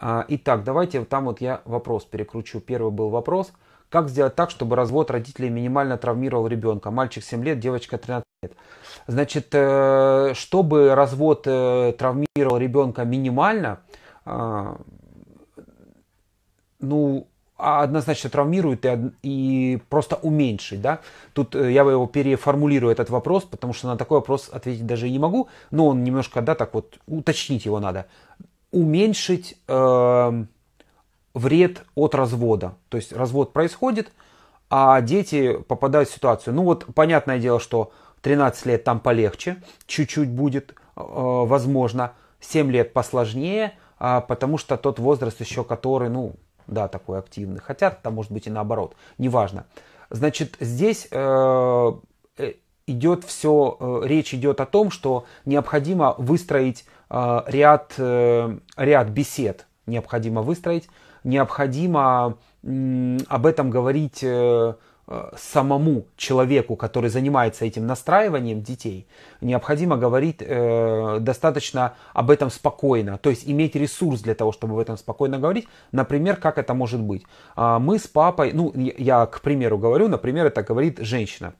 А, итак, давайте там вот я вопрос перекручу. Первый был вопрос. Как сделать так, чтобы развод родителей минимально травмировал ребенка? Мальчик 7 лет, девочка 13 лет. Значит, э, чтобы развод э, травмировал ребенка минимально, а, ну, а однозначно травмирует и, и просто уменьшить, да. Тут э, я его переформулирую этот вопрос, потому что на такой вопрос ответить даже и не могу, но он немножко, да, так вот уточнить его надо уменьшить э, вред от развода. То есть развод происходит, а дети попадают в ситуацию. Ну вот понятное дело, что 13 лет там полегче, чуть-чуть будет, э, возможно, 7 лет посложнее, э, потому что тот возраст еще, который, ну, да, такой активный. Хотя там может быть и наоборот, неважно. Значит, здесь э, э идет все, э, речь идет о том, что необходимо выстроить а, ряд, э, ряд бесед необходимо выстроить, необходимо об этом говорить э, э, самому человеку, который занимается этим настраиванием детей, необходимо говорить достаточно об этом спокойно, то есть иметь ресурс для того, чтобы об этом спокойно говорить. Например, как это может быть? А, мы с папой, ну я к примеру говорю, например, это говорит женщина.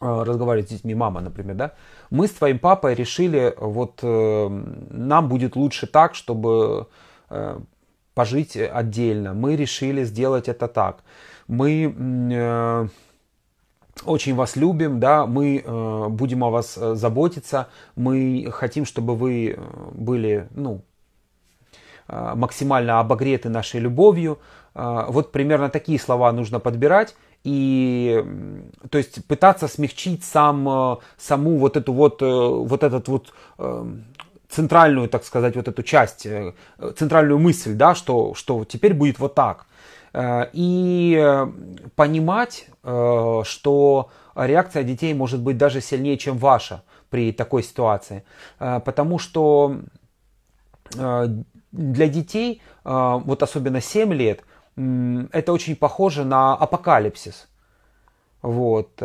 Э, разговаривать с детьми, мама, например, да, мы с твоим папой решили, вот э, нам будет лучше так, чтобы э, пожить отдельно. Мы решили сделать это так. Мы э, очень вас любим, да, мы э, будем о вас э, заботиться, мы хотим, чтобы вы э, были, ну, максимально обогреты нашей любовью. Вот примерно такие слова нужно подбирать, и то есть пытаться смягчить сам, э, саму вот эту вот, э, вот этот вот эм, центральную, так сказать, вот эту часть, э, центральную мысль, да, что, что теперь будет вот так. И понимать, что реакция детей может быть даже сильнее, чем ваша при такой ситуации. Потому что для детей, вот особенно 7 лет, это очень похоже на апокалипсис. Вот.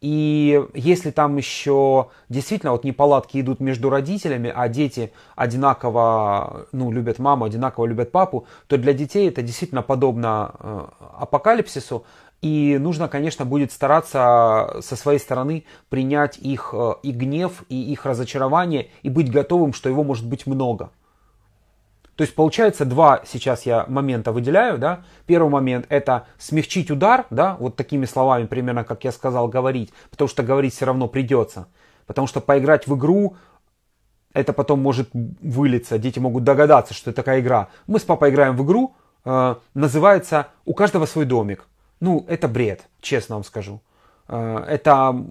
И если там еще действительно вот неполадки идут между родителями, а дети одинаково ну, любят маму, одинаково любят папу, то для детей это действительно подобно э, апокалипсису. И нужно, конечно, будет стараться со своей стороны принять их э, и гнев, и их разочарование, и быть готовым, что его может быть много. То есть получается два сейчас я момента выделяю, да. Первый момент это смягчить удар, да, вот такими словами примерно, как я сказал, говорить, потому что говорить все равно придется, потому что поиграть в игру это потом может вылиться, дети могут догадаться, что это такая игра. Мы с папой играем в игру, э, называется "У каждого свой домик". Ну, это бред, честно вам скажу. Э, это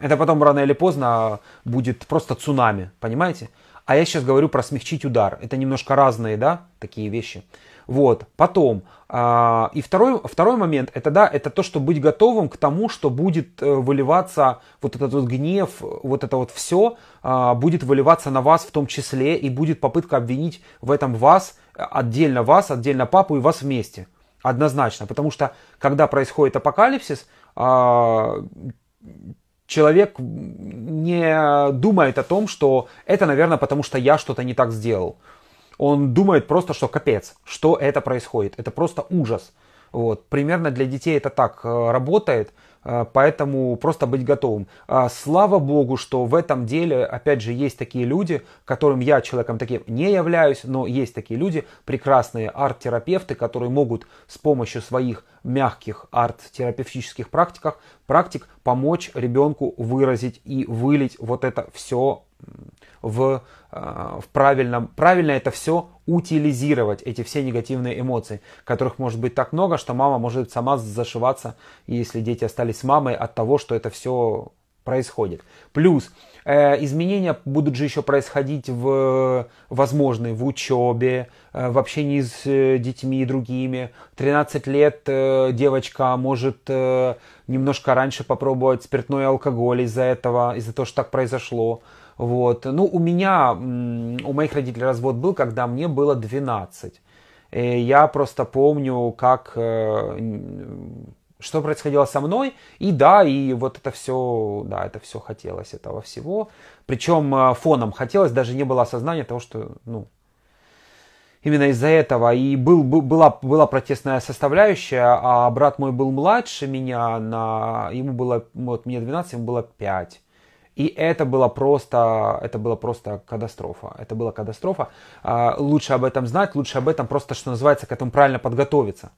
это потом рано или поздно будет просто цунами, понимаете? А я сейчас говорю про смягчить удар. Это немножко разные, да, такие вещи. Вот, потом. Э, и второй, второй момент, это да, это то, что быть готовым к тому, что будет э, выливаться вот этот вот гнев, вот это вот все, э, а, будет выливаться на вас в том числе, и будет попытка обвинить в этом вас, э, отдельно вас, отдельно папу и вас вместе. Однозначно, потому что когда происходит апокалипсис, э, человек не думает о том, что это, наверное, потому что я что-то не так сделал. Он думает просто, что капец, что это происходит. Это просто ужас. Вот. Примерно для детей это так э, работает, э, поэтому просто быть готовым. А слава богу, что в этом деле, опять же, есть такие люди, которым я человеком таким не являюсь, но есть такие люди, прекрасные арт-терапевты, которые могут с помощью своих мягких арт-терапевтических практиках, практик помочь ребенку выразить и вылить вот это все в, э, в правильном. Правильно это все утилизировать, эти все негативные эмоции, которых может быть так много, что мама может сама зашиваться, если дети остались с мамой от того, что это все происходит. Плюс э, изменения будут же еще происходить в возможные в учебе, э, в общении с э, детьми и другими. 13 лет э, девочка может э, немножко раньше попробовать спиртной алкоголь из-за этого, из-за того, что так произошло. Вот. Ну, у меня, у моих родителей развод был, когда мне было 12. И э, я просто помню, как э, что происходило со мной. И да, и вот это все, да, это все хотелось этого всего. Причем э, фоном хотелось, даже не было осознания того, что, ну, именно из-за этого. И был, был, была, была протестная составляющая, а брат мой был младше меня, на, ему было, вот мне 12, ему было 5. И это было просто, это было просто катастрофа. Это была катастрофа. А, лучше об этом знать, лучше об этом просто, что называется, к этому правильно подготовиться.